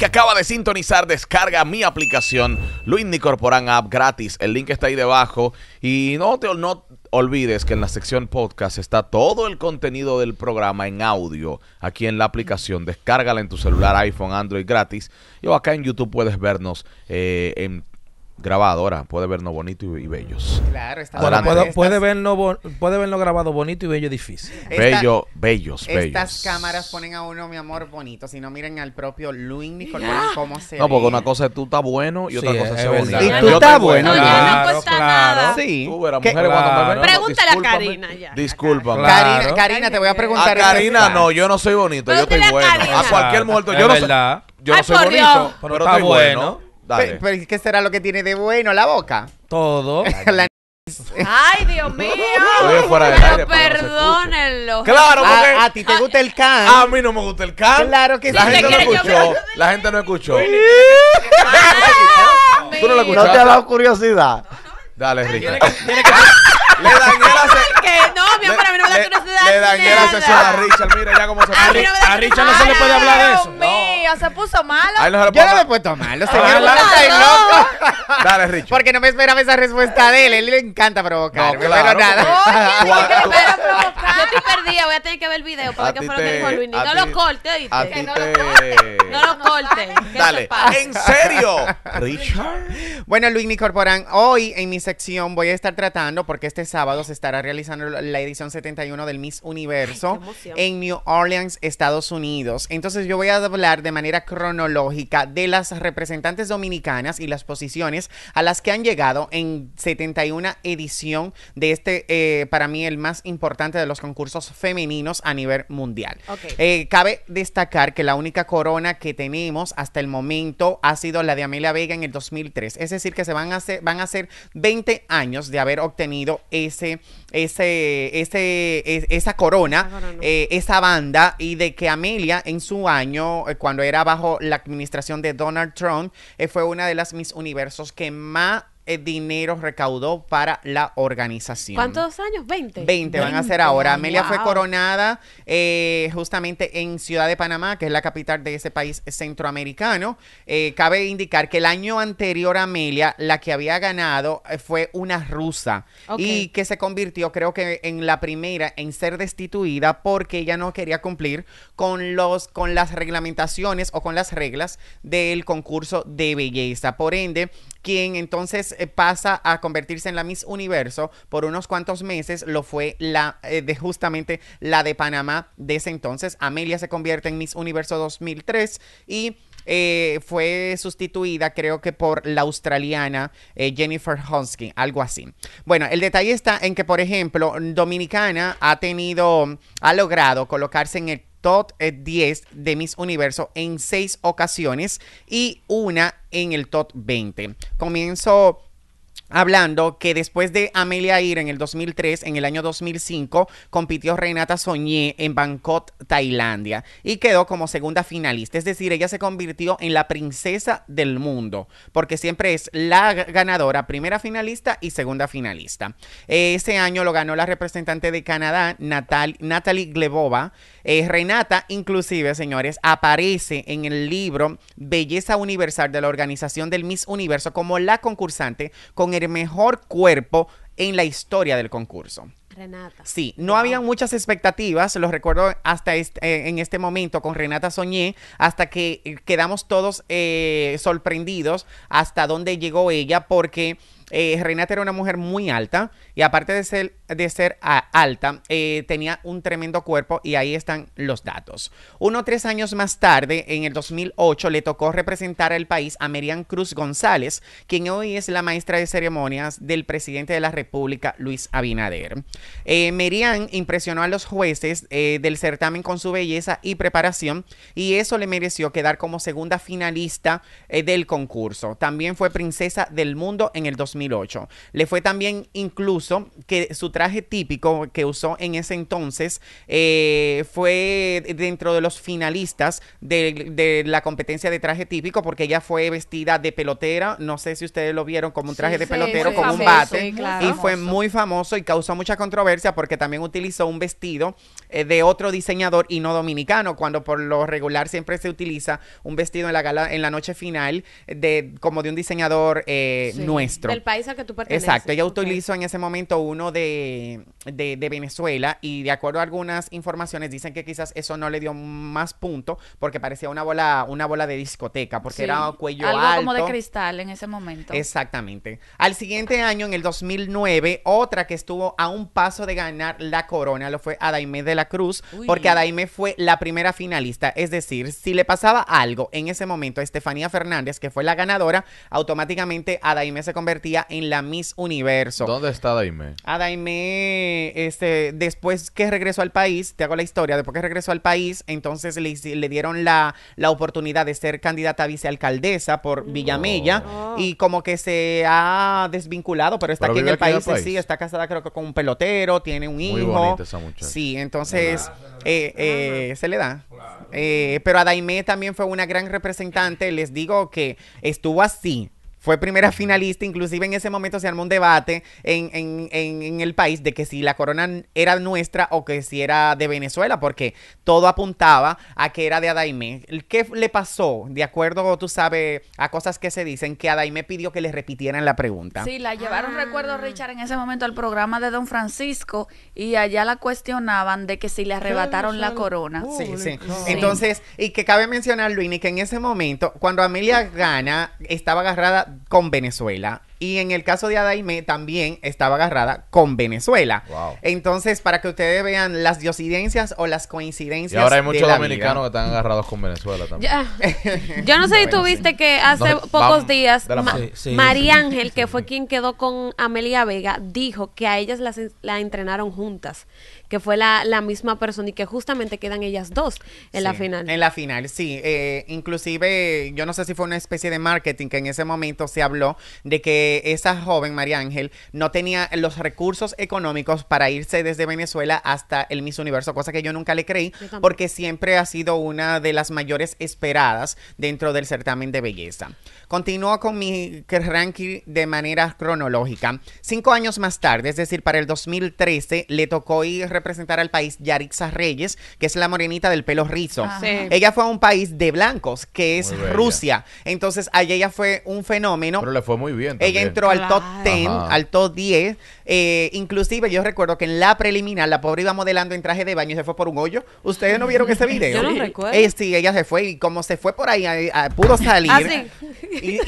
que acaba de sintonizar, descarga mi aplicación Luis incorporan App gratis. El link está ahí debajo. Y no te olvides que en la sección podcast está todo el contenido del programa en audio aquí en la aplicación. Descárgala en tu celular, iPhone, Android gratis. Y acá en YouTube puedes vernos eh, en grabadora puede vernos bonito y, bellos. Claro, está Ahora, puede, vernos, puede vernos grabado bonito y bello difícil. Bellos, bellos, bellos. Estas cámaras ponen a uno, mi amor, bonito. Si no, miren al propio Luis Nicolás cómo se No, porque una cosa es tú estás bueno y otra cosa es, es bonito. Y tú estás bueno. Claro, no, cuesta nada. Sí. Tú Pregúntale a Karina ya. Disculpa. Karina, Karina, te voy a preguntar. A Karina no, yo no soy bonito, yo estoy bueno. A cualquier muerto, yo no soy... Yo no soy bonito, pero estoy bueno. Pero, ¿qué será lo que tiene de bueno la boca? Todo. Ay, Dios mío. Fuera del aire, perdónenlo. claro, porque. A, ti te gusta el can. A mí no me gusta el can. Claro que la sí. Gente no escuchó, la gente no escuchó. La gente no escuchó. Tú no escuchaste. No te ha dado curiosidad. Dale, Rica. Le dañé la sesión. No, mi amor, mí no me da curiosidad. Le dañé la sesión a Richard. Mira ya cómo se puede. A, Richard no se le puede hablar eso. No se puso malo. Yo no me he puesto malo, ah, señor. Dale, Richard Porque no me esperaba esa respuesta de él. Él le encanta provocar. No, pero nada. yo estoy voy a tener que ver el video para ver que Luis. No lo corte, No lo corte. Dale. ¿En serio? Richard. Bueno, Luis, mi Corporan hoy en mi sección voy a estar tratando, porque este sábado se estará realizando la edición 71 del Miss Universo en New Orleans, Estados Unidos. Entonces yo voy a hablar de manera cronológica de las representantes dominicanas y las posiciones a las que han llegado en 71 edición de este, eh, para mí, el más importante de los concursos femeninos a nivel mundial. Eh, cabe destacar que la única corona que tenemos hasta el momento ha sido la de Amelia Vega en el 2003. Es decir, que se van a hacer, van a hacer 20 años de haber obtenido ese ese, ese, e, esa corona, eh, esa banda, y de que Amelia en su año, eh, cuando era bajo la administración de Donald Trump, eh, fue una de las mis Universos que más eh, dinero recaudó para la organización. ¿Cuántos años? 20. 20, van a ser ahora. Amelia fue coronada eh, justamente en Ciudad de Panamá, que es la capital de ese país centroamericano. Eh, cabe indicar que el año anterior Amelia, la que había ganado fue una rusa y que se convirtió, creo que en la primera, en ser destituida porque ella no quería cumplir con, los, con las reglamentaciones o con las reglas del concurso de belleza. Por ende, quien entonces eh, pasa a convertirse en la Miss Universo por unos cuantos meses, lo fue la eh, de justamente la de Panamá de ese entonces. Amelia se convierte en Miss Universo 2003 y eh, fue sustituida creo que por la australiana Jennifer Honsky, algo así. Bueno, el detalle está en que, por ejemplo, Dominicana ha tenido, ha logrado colocarse en el top 10 de Miss Universo en seis ocasiones y una en el top 20. Comienzo hablando que después de Amelia Ir en el 2003, en el año 2005, compitió Renata Soñé en Bangkok, Tailandia, y quedó como segunda finalista. Es decir, ella se convirtió en la princesa del mundo, porque siempre es la ganadora, primera finalista y segunda finalista. Ese año lo ganó la representante de Canadá, Natalie Glebova. Eh, Renata, inclusive, señores, aparece en el libro Belleza Universal de la Organización del Miss Universo como la concursante con el mejor cuerpo en la historia del concurso. Renata. Sí, no había muchas expectativas, los recuerdo hasta este, en este momento con Renata Soñé, hasta que eh, quedamos todos eh, sorprendidos hasta dónde llegó ella, porque eh, era una mujer muy alta y aparte de ser, de ser ah, alta, eh, tenía un tremendo cuerpo y ahí están los datos. Uno tres años más tarde, en el 2008, le tocó representar al país a Merian Cruz González, quien hoy es la maestra de ceremonias del presidente de la República, Luis Abinader. Eh, Merian impresionó a los jueces eh, del certamen con su belleza y preparación y eso le mereció quedar como segunda finalista del concurso. También fue princesa del mundo en el 2008. Le fue también incluso que su traje típico que usó en ese entonces eh, fue dentro de los finalistas de, la competencia de traje típico porque ella fue vestida de pelotera, no sé si ustedes lo vieron como un traje de pelotero con un bate y fue muy famoso y causó mucha controversia porque también utilizó un vestido eh, de otro diseñador y no dominicano cuando por lo regular siempre se utiliza un vestido en la gala en la noche final eh, de como de un diseñador nuestro que tú perteneces. Exacto, ella utilizó en ese momento uno de, Venezuela y de acuerdo a algunas informaciones dicen que quizás eso no le dio más punto porque parecía una bola una bola de discoteca porque era cuello algo como de cristal en ese momento. Exactamente. Al siguiente año, en el 2009, otra que estuvo a un paso de ganar la corona lo fue Adaime de la Cruz porque Adaime fue la primera finalista. Es decir, si le pasaba algo en ese momento a Estefanía Fernández, que fue la ganadora, automáticamente Adaime se convertía en la Miss Universo. ¿Dónde está Daimé? A este, después que regresó al país, te hago la historia, después que regresó al país, entonces le, dieron la, la, oportunidad de ser candidata a vicealcaldesa por mm. Villamella oh. y como que se ha desvinculado, pero está aquí en el país, Sí, está casada creo que con un pelotero, tiene un hijo. Sí, entonces eh, eh, se le da. Eh, pero a también fue una gran representante, les digo que estuvo así fue primera finalista, inclusive en ese momento se armó un debate en, en, en, el país de que si la corona era nuestra o que si era de Venezuela, porque todo apuntaba a que era de Adaime. ¿Qué le pasó, de acuerdo, tú sabes, a cosas que se dicen, que Adaime pidió que le repitieran la pregunta? Sí, la llevaron, ah. recuerdo, Richard, en ese momento al programa de Don Francisco y allá la cuestionaban de que si le arrebataron la corona. sí, sí. Entonces, y que cabe mencionar, Luini, que en ese momento, cuando Amelia gana, estaba agarrada con Venezuela y en el caso de Adaime también estaba agarrada con Venezuela. Entonces, para que ustedes vean las diosidencias o las coincidencias. Y ahora hay muchos dominicanos que están agarrados con Venezuela también. Yo no sé si tú que hace pocos días María Ángel, que fue quien quedó con Amelia Vega, dijo que a ellas las, la entrenaron juntas que fue la, la, misma persona y que justamente quedan ellas dos en la final. En la final, sí. Eh, inclusive, yo no sé si fue una especie de marketing que en ese momento se habló de que esa joven, María Ángel, no tenía los recursos económicos para irse desde Venezuela hasta el Miss Universo, cosa que yo nunca le creí, porque siempre ha sido una de las mayores esperadas dentro del certamen de belleza. Continúo con mi ranking de manera cronológica. Cinco años más tarde, es decir, para el 2013, le tocó ir a representar al país Yarixa Reyes, que es la morenita del pelo rizo. Ella fue a un país de blancos, que es Rusia. Entonces, ahí ella fue un fenómeno. Pero le fue muy bien. Ella entró al top 10, al top 10. Eh, inclusive yo recuerdo que en la preliminar la pobre iba modelando en traje de baño y se fue por un hoyo. ¿Ustedes no vieron ese video? Yo no recuerdo. Eh, sí, ella se fue y como se fue por ahí, ah, pudo salir. Ah, y,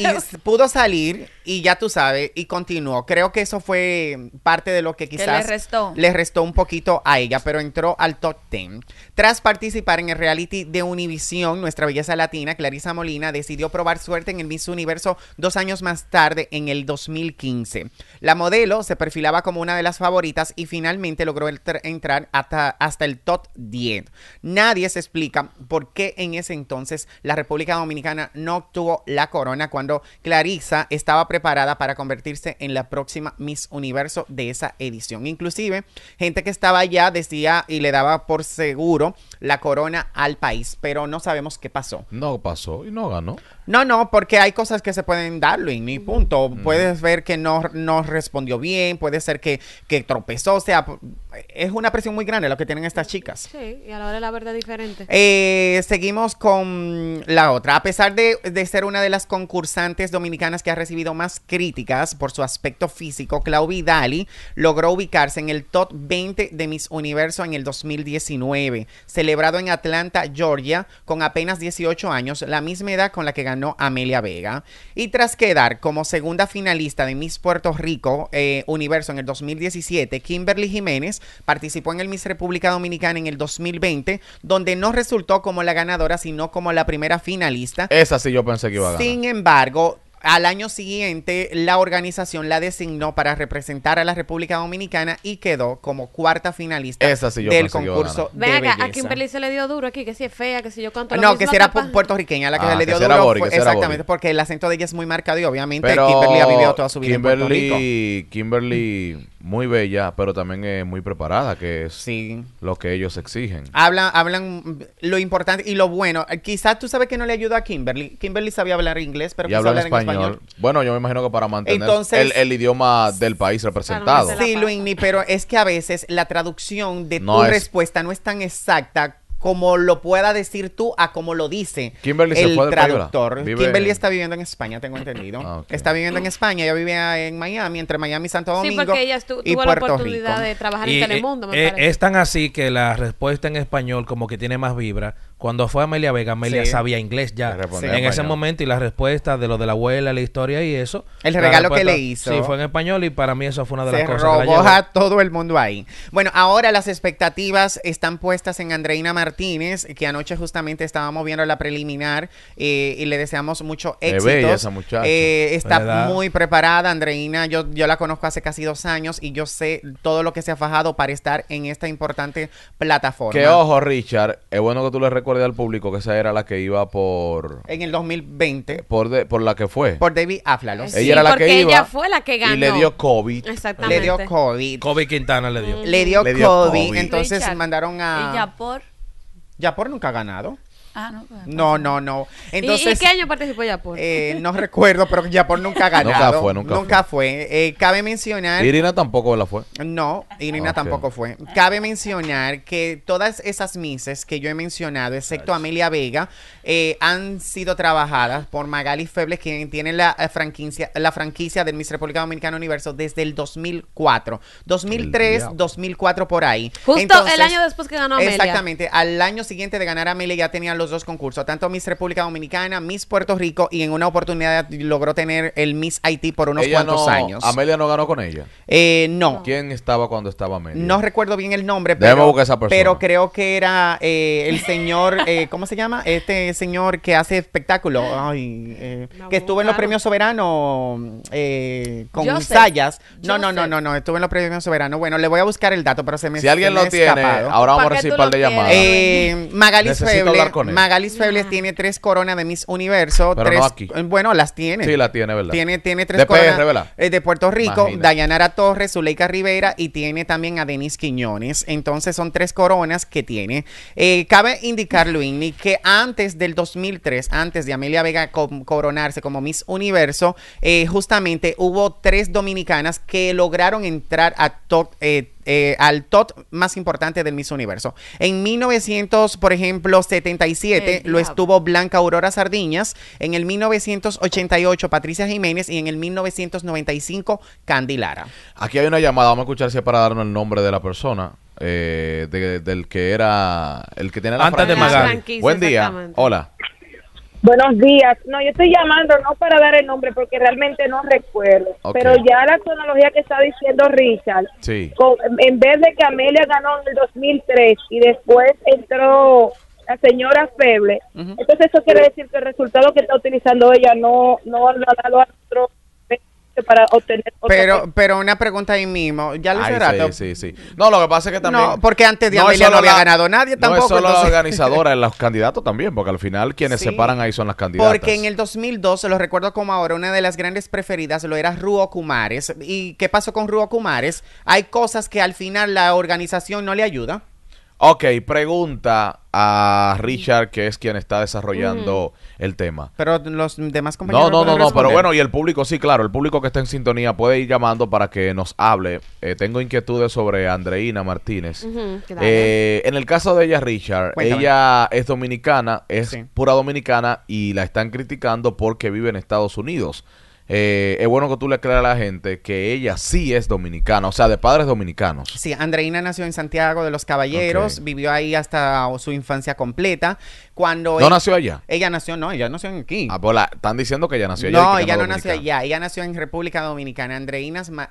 pudo salir y ya tú sabes, y continuó. Creo que eso fue parte de lo que quizás le restó? le restó un poquito a ella, pero entró al top 10. Tras participar en el reality de Univisión, nuestra belleza latina, Clarisa Molina, decidió probar suerte en el Miss Universo dos años más tarde, en el 2015. La modelo se perfilaba como una de las favoritas y finalmente logró entrar hasta, hasta el top 10. Nadie se explica por qué en ese entonces la República Dominicana no obtuvo la corona cuando Clarisa estaba preparada para convertirse en la próxima Miss Universo de esa edición. Inclusive, gente que estaba allá decía y le daba por seguro seguro la corona al país, pero no sabemos qué pasó. No pasó y no ganó. No, no, porque hay cosas que se pueden dar, en mi mm. punto. Mm. Puedes ver que no, respondió bien, puede ser que, que tropezó, o sea, es una presión muy grande lo que tienen estas chicas. Sí, y a la hora de la verdad diferente. Eh, seguimos con la otra. A pesar de, ser una de las concursantes dominicanas que ha recibido más críticas por su aspecto físico, Claudia daly logró ubicarse en el top 20 de Miss Universo en el 2019. Se le celebrado en Atlanta, Georgia, con apenas 18 años, la misma edad con la que ganó Amelia Vega. Y tras quedar como segunda finalista de Miss Puerto Rico eh, Universo en el 2017, Kimberly Jiménez participó en el Miss República Dominicana en el 2020, donde no resultó como la ganadora, sino como la primera finalista. Esa sí yo pensé que iba a ganar. Sin embargo, al año siguiente, la organización la designó para representar a la República Dominicana y quedó como cuarta finalista del concurso de a Kimberly se le dio duro aquí, que si es fea, que si yo cuánto... No, ah, que si era puertorriqueña la que se le dio duro. exactamente, porque el acento de ella es muy marcado y obviamente Kimberly ha vivido toda su vida en Puerto Rico. Kimberly muy bella, pero también es muy preparada, que es sí. lo que ellos exigen. Hablan, hablan lo importante y lo bueno. Eh, Quizás tú sabes que no le ayuda a Kimberly. Kimberly sabía hablar inglés, pero y hablar español. español. Bueno, yo me imagino que para mantener Entonces, el, idioma del país representado. Sí, Luini, pero es que a veces la traducción de tu respuesta no es tan exacta como lo pueda decir tú a como lo dice el traductor. Kimberly está viviendo en España, tengo entendido. Ah, está viviendo en España, ella vivía en Miami, entre Miami y Santo Domingo. Sí, porque ella tuvo la oportunidad de trabajar en eh, Telemundo. Eh, es tan así que la respuesta en español como que tiene más vibra, cuando fue Amelia Vega, Amelia sabía inglés ya. En ese momento y la respuesta de lo de la abuela, la historia y eso. El regalo que le hizo. Sí, fue en español y para mí eso fue una de las cosas. Robó que la a todo el mundo ahí. Bueno, ahora las expectativas están puestas en Andreina Martínez, que anoche justamente estábamos viendo la preliminar eh, y le deseamos mucho éxito. bella esa muchacha. Eh, está muy preparada, Andreina. Yo, yo la conozco hace casi dos años y yo sé todo lo que se ha fajado para estar en esta importante plataforma. Que ojo, Richard, es bueno que tú le recuerdes del al público que esa era la que iba por. En el 2020. Por, de, por la que fue. Por David Aflalo. ella era la que iba. Ella fue la que ganó. Y le dio COVID. Exactamente. Le dio COVID. COVID Quintana mm. le dio. Le, dio COVID, Entonces mandaron a. Y Yapor. Yapor nunca ha ganado. Ah, pues, pues, no. No, no, Entonces, ¿Y, qué año participó Japón? Eh, no recuerdo, pero Japón nunca ha ganado. Nunca fue, nunca, fue. Eh, cabe mencionar. Irina tampoco la fue. No, Irina ah, tampoco fue. Cabe mencionar que todas esas mises que yo he mencionado, excepto Amelia Vega, eh, han sido trabajadas por Magali Febles, quien tiene la eh, franquicia, la franquicia del Miss República Dominicana Universo desde el 2004. 2003, 2004 por ahí. Justo el año después que ganó Amelia. Exactamente. Al año siguiente de ganar Amelia ya tenía los dos concursos, tanto Miss República Dominicana, Miss Puerto Rico y en una oportunidad logró tener el Miss Haití por unos cuantos años. Amelia no ganó con ella. Eh, no. ¿Quién estaba cuando estaba Amelia? No recuerdo bien el nombre, pero, pero creo que era eh, el señor, eh, ¿cómo se llama? Este señor que hace espectáculo, que estuvo en los premios soberanos con Yo Sayas. No, no, no, no, no, estuvo en los premios soberanos. Bueno, le voy a buscar el dato, pero se me Si alguien lo tiene, ahora vamos a recibir de llamadas. Magali Feble, Magalis Febles mm. tiene tres coronas de Miss Universo. Pero eh, Bueno, las tiene. Sí, las tiene, ¿verdad? Tiene, tres coronas eh, de Puerto Rico, Dayanara Torres, Zuleika Rivera y tiene también a Denis Quiñones. Entonces son tres coronas que tiene. Eh, cabe indicar, Luini, que antes del 2003, antes de Amelia Vega coronarse como Miss Universo, justamente hubo tres dominicanas que lograron entrar a top, eh, al top más importante del Miss Universo. En 1900, por ejemplo, 77 lo estuvo Blanca Aurora Sardiñas, en el 1988 Patricia Jiménez y en el 1995 Candy Lara. Aquí hay una llamada, vamos a escuchar si es para darnos el nombre de la persona. Eh, del que era el que tiene la Antes de Buen día. Hola. Buenos días. No, yo estoy llamando no para dar el nombre porque realmente no recuerdo. Pero ya la cronología que está diciendo Richard, en vez de que Amelia ganó en el 2003 y después entró la señora Feble, entonces eso quiere decir que el resultado que está utilizando ella no, no lo ha dado a otro para obtener pero pero una pregunta ahí mismo ya lo será sí, sí, sí. no lo que pasa es que también no, porque antes de Amelia no había ganado nadie tampoco no es solo la organizadora los candidatos también porque al final quienes se paran ahí son las candidatas porque en el 2012 lo recuerdo como ahora una de las grandes preferidas lo era Ruo Kumares y qué pasó con Ruo Kumares hay cosas que al final la organización no le ayuda Ok, pregunta a Richard, que es quien está desarrollando el tema. Pero los demás compañeros. No, no, no, no, pero bueno, y el público, sí, claro, el público que está en sintonía puede ir llamando para que nos hable. Eh, tengo inquietudes sobre Andreina Martínez. Eh, en el caso de ella, Richard, ella es dominicana, es pura dominicana y la están criticando porque vive en Estados Unidos. Eh, es bueno que tú le aclares a la gente que ella sí es dominicana, o sea, de padres dominicanos. Sí, Andreina nació en Santiago de los Caballeros, vivió ahí hasta su infancia completa. Cuando ¿No nació allá? Ella nació, no, ella nació aquí. Ah, pues están diciendo que ella nació allá. No, ella no, nació allá, ella nació en República Dominicana,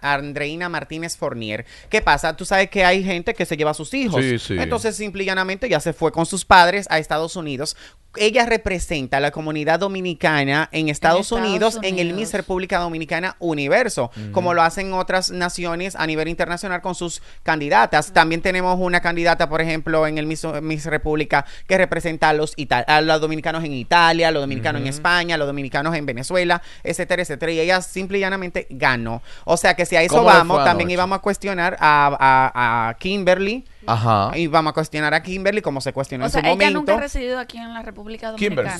Andreina, Martínez Fournier. ¿Qué pasa? Tú sabes que hay gente que se lleva a sus hijos. Sí, sí. Entonces, simple y llanamente, ya se fue con sus padres a Estados Unidos ella representa a la comunidad dominicana en Estados, Unidos, en el Miss República Dominicana Universo, como lo hacen otras naciones a nivel internacional con sus candidatas. También tenemos una candidata, por ejemplo, en el Miss, República que representa a los, los dominicanos en Italia, a los dominicanos en España, a los dominicanos en Venezuela, etcétera, etcétera. Y ella simple y llanamente ganó. O sea que si a eso vamos, también íbamos a cuestionar a Kimberly Ajá. Y vamos a cuestionar a Kimberly como se cuestionó o en sea, ella nunca ha residido aquí en la República Dominicana. Kimberly.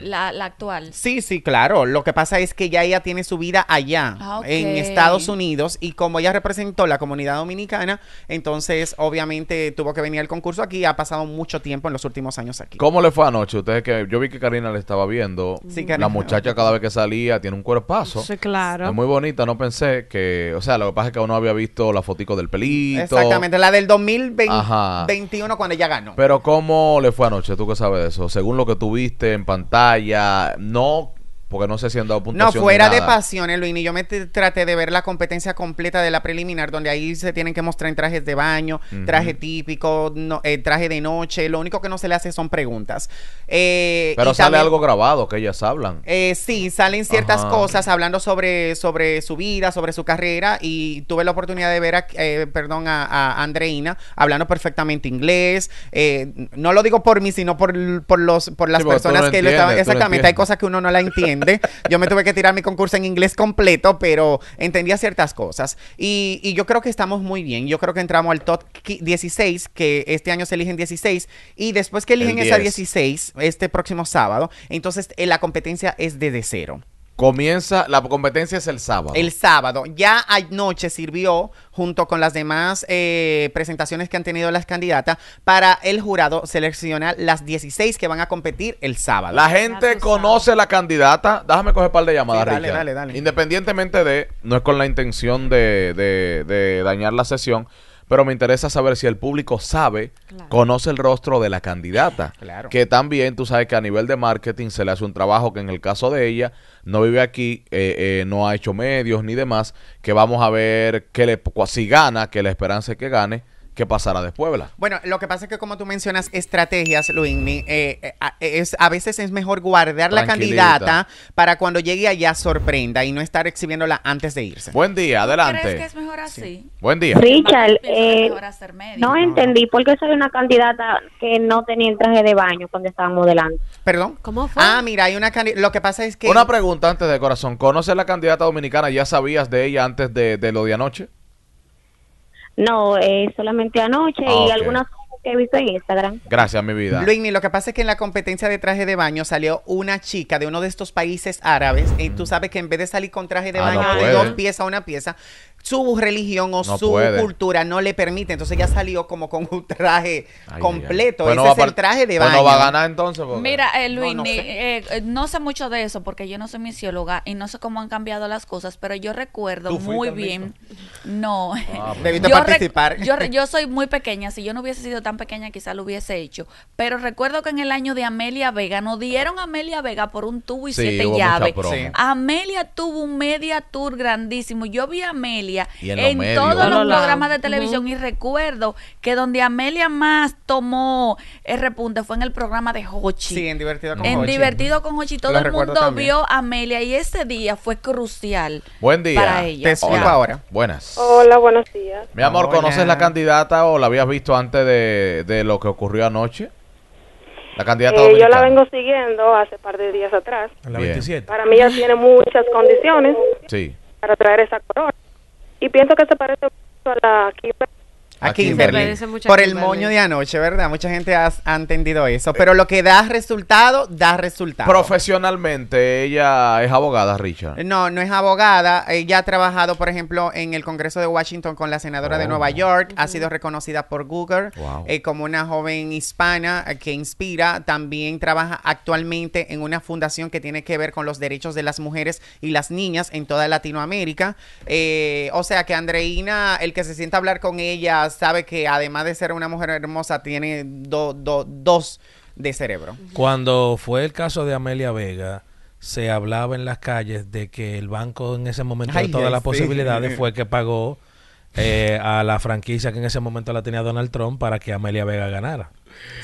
Sí. La, actual. Sí, sí, claro. Lo que pasa es que ya ella tiene su vida allá, ah, en Estados Unidos, y como ella representó la comunidad dominicana, entonces obviamente tuvo que venir al concurso aquí. Ha pasado mucho tiempo en los últimos años aquí. ¿Cómo le fue anoche? Ustedes que yo vi que Karina le estaba viendo. Sí, Karina. La muchacha cada vez que salía tiene un cuerpazo. Sí, claro. Es muy bonita. No pensé que, o sea, lo que pasa es que uno había visto la fotico del pelito. Exactamente, la del 2021 cuando ella ganó. Pero ¿cómo le fue anoche? ¿Tú qué sabes de eso? Según lo que tuviste en pantalla, no porque no sé si han dado puntuación. No, fuera de pasiones, Luis, yo me traté de ver la competencia completa de la preliminar, donde ahí se tienen que mostrar en trajes de baño, traje típico, eh, traje de noche, lo único que no se le hace son preguntas. Eh, Pero sale algo grabado que ellas hablan. Eh, sí, salen ciertas cosas hablando sobre, sobre su vida, sobre su carrera, y tuve la oportunidad de ver a, perdón, a, Andreina hablando perfectamente inglés, no lo digo por mí, sino por, los, por las personas que lo estaban... Exactamente, hay cosas que uno no la entiende. Yo me tuve que tirar mi concurso en inglés completo, pero entendía ciertas cosas. Y, yo creo que estamos muy bien. Yo creo que entramos al top 16, que este año se eligen 16. Y después que eligen esa 16, este próximo sábado, entonces eh, la competencia es desde cero. Comienza, la competencia es el sábado. El sábado. Ya anoche sirvió, junto con las demás eh, presentaciones que han tenido las candidatas, para el jurado seleccionar las 16 que van a competir el sábado. La gente conoce la candidata. Déjame coger un par de llamadas, dale, dale, dale. Independientemente de, no es con la intención de dañar la sesión pero me interesa saber si el público sabe, conoce el rostro de la candidata. Que también tú sabes que a nivel de marketing se le hace un trabajo que en el caso de ella no vive aquí, eh, eh, no ha hecho medios ni demás, que vamos a ver que le, si gana, que la esperanza es que gane, ¿Qué pasará después, Puebla? Bueno, lo que pasa es que como tú mencionas estrategias, Luigni, eh, eh, a veces es mejor guardar la candidata para cuando llegue allá sorprenda y no estar exhibiéndola antes de irse. Buen día, adelante. ¿Crees que es mejor así? Buen día. Richard, eh, no entendí por qué soy una candidata que no tenía el traje de baño cuando estábamos modelando. ¿Perdón? ¿Cómo fue? Ah, mira, hay una candidata, lo que pasa es que... Una pregunta antes de corazón, ¿conoces la candidata dominicana? ¿Ya sabías de ella antes de lo de anoche? No, eh, solamente anoche y ah, algunas cosas que he visto en Instagram. Gracias, mi vida. Luini, lo que pasa es que en la competencia de traje de baño salió una chica de uno de estos países árabes y tú sabes que en vez de salir con traje de ah, baño de dos piezas a una pieza, su religión o su cultura no le permite. Entonces ya salió como con un traje completo. Pues Ese es el traje de baño. Pues no va a ganar entonces. Mira, eh, Luis, eh, eh, no, sé. mucho de eso porque yo no soy misióloga y no sé cómo han cambiado las cosas, pero yo recuerdo muy bien. No. Ah, pues. yo participar. Yo, soy muy pequeña. Si yo no hubiese sido tan pequeña, quizá lo hubiese hecho. Pero recuerdo que en el año de Amelia Vega, no dieron a Amelia Vega por un tubo y siete llaves. Amelia tuvo un media tour grandísimo. Yo vi a Amelia en, todos los programas de televisión. Y recuerdo que donde Amelia más tomó el eh, repunte fue en el programa de Hochi. en Divertido con Hochi. En Divertido con Hochi. Todo el mundo vio a Amelia y ese día fue crucial Buen día. para Te ahora. Buenas. Hola, buenos días. Mi amor, ¿conoces la candidata o la habías visto antes de, lo que ocurrió anoche? La candidata eh, Yo la vengo siguiendo hace par de días atrás. Para mí ya tiene muchas condiciones sí. para traer esa corona y pienso que se parece mucho a la Aquí Por el moño de anoche, ¿verdad? Mucha gente ha, entendido eso. Pero lo que da resultado, da resultado. Profesionalmente, ella es abogada, Richard. Eh, no, no es abogada. Ella ha trabajado, por ejemplo, en el Congreso de Washington con la senadora de oh. Nueva York. Ha sido reconocida por Google eh, como una joven hispana eh, que inspira. También trabaja actualmente en una fundación que tiene que ver con los derechos de las mujeres y las niñas en toda Latinoamérica. o sea que Andreina, el que se sienta a hablar con ellas sabe que además de ser una mujer hermosa, tiene dos de cerebro. Cuando fue el caso de Amelia Vega, se hablaba en las calles de que el banco en ese momento de todas las posibilidades fue que pagó eh, a la franquicia que en ese momento la tenía Donald Trump para que Amelia Vega ganara.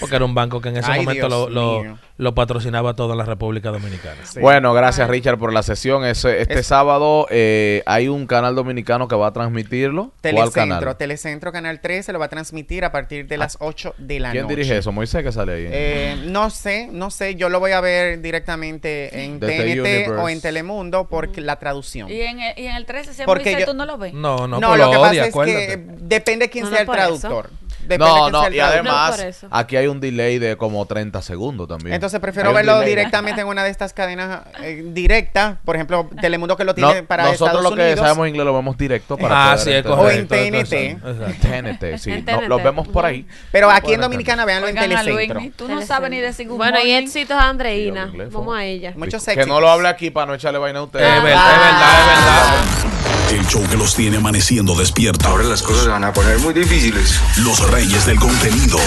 Porque era un banco que en ese momento lo, lo, lo, patrocinaba toda la República Dominicana. Bueno, gracias Richard por la sesión. este sábado eh, hay un canal dominicano que va a transmitirlo. Telecentro, canal? Telecentro Canal 13 lo va a transmitir a partir de ah. las 8 de la noche. ¿Quién dirige eso? Moisés que sale ahí. Eh, no sé, no sé. Yo lo voy a ver directamente en TNT o en Telemundo porque la traducción. ¿Y en, el, y en el 13 siempre tú no lo ves? No, no, no. Pues lo, es que depende quién sea el traductor no, no, y además aquí hay un delay de como 30 segundos también. Entonces prefiero verlo directamente en una de estas cadenas eh, directas, por ejemplo, Telemundo que lo tiene no, para Nosotros lo que sabemos inglés lo vemos directo para Ah, sí, es correcto. O en TNT. TNT, sí. lo vemos por ahí. Pero aquí en Dominicana, veanlo en TNT. Tú no sabes ni decir Bueno, y éxitos a Andreina. Vamos a ella. Muchos éxitos. Que no lo hable aquí para no echarle vaina a ustedes. es verdad, es verdad. Ah. El show que los tiene amaneciendo despierta. Ahora las cosas van a poner muy difíciles. Los reyes del contenido.